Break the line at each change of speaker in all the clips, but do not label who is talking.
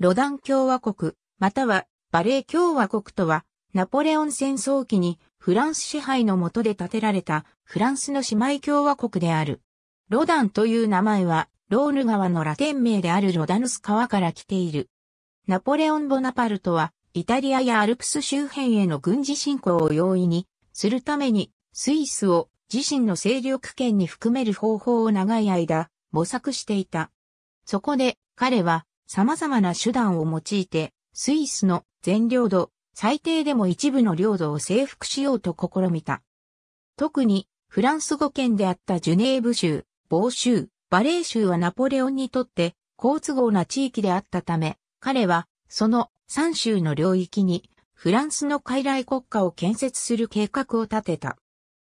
ロダン共和国、またはバレー共和国とは、ナポレオン戦争期にフランス支配の下で建てられたフランスの姉妹共和国である。ロダンという名前は、ローヌ川のラテン名であるロダヌス川から来ている。ナポレオン・ボナパルトは、イタリアやアルプス周辺への軍事侵攻を容易にするために、スイスを自身の勢力圏に含める方法を長い間模索していた。そこで彼は様々な手段を用いて、スイスの全領土、最低でも一部の領土を征服しようと試みた。特に、フランス語圏であったジュネーブ州、ボー州、バレー州はナポレオンにとって好都合な地域であったため、彼はその三州の領域にフランスの傀儡国家を建設する計画を立てた。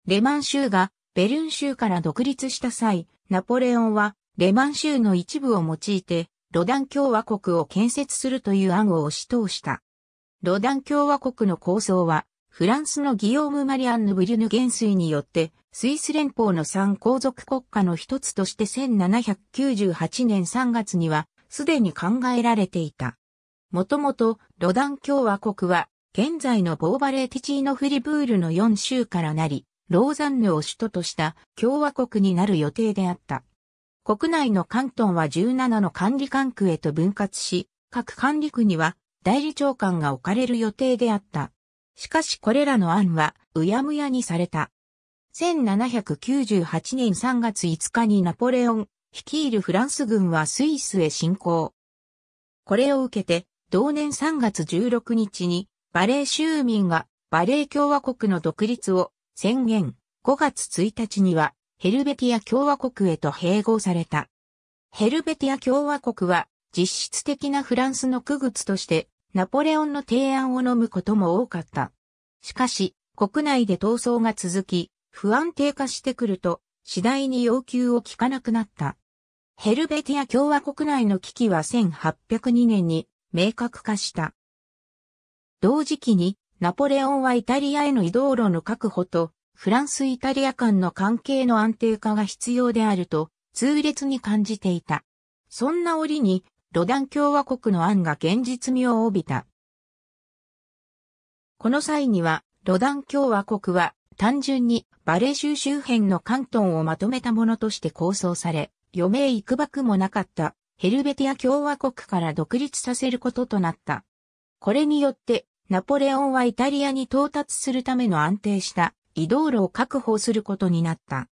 レマン州がベルン州から独立した際、ナポレオンはレマン州の一部を用いてロダン共和国を建設するという案を押し通した。ロダン共和国の構想は、フランスのギヨーム・マリアンヌ・ブリュヌ元帥によって、スイス連邦の3皇族国家の一つとして1798年3月には、すでに考えられていた。もともと、ロダン共和国は、現在のボーバレーティチーノ・フリブールの4州からなり、ローザンヌを首都とした共和国になる予定であった。国内の関東は17の管理管区へと分割し、各管理区には代理長官が置かれる予定であった。しかしこれらの案はうやむやにされた。1798年3月5日にナポレオン率いるフランス軍はスイスへ侵攻。これを受けて同年3月16日にバレー州民がバレー共和国の独立を宣言。5月1日にはヘルベティア共和国へと併合された。ヘルベティア共和国は実質的なフランスの区物としてナポレオンの提案を飲むことも多かった。しかし、国内で闘争が続き、不安定化してくると、次第に要求を聞かなくなった。ヘルベティア共和国内の危機は1802年に明確化した。同時期に、ナポレオンはイタリアへの移動路の確保と、フランス・イタリア間の関係の安定化が必要であると、痛烈に感じていた。そんな折に、ロダン共和国の案が現実味を帯びた。この際には、ロダン共和国は単純にバレ州周辺の関東をまとめたものとして構想され、余命いくばくもなかったヘルベティア共和国から独立させることとなった。これによって、ナポレオンはイタリアに到達するための安定した移動路を確保することになった。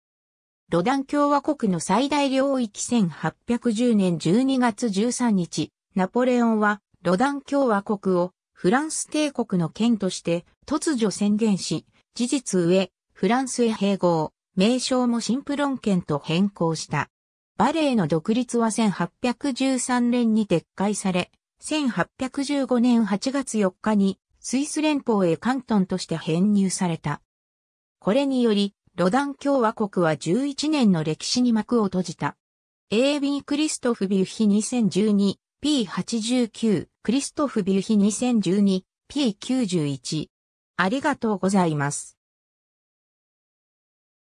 ロダン共和国の最大領域1810年12月13日、ナポレオンはロダン共和国をフランス帝国の県として突如宣言し、事実上、フランスへ併合、名称もシンプロン県と変更した。バレーの独立は1813年に撤回され、1815年8月4日にスイス連邦へ関東として編入された。これにより、ロダン共和国は11年の歴史に幕を閉じた。A.B. クリストフビュヒ 2012P89 クリストフビュヒ 2012P91 ありがとうございます。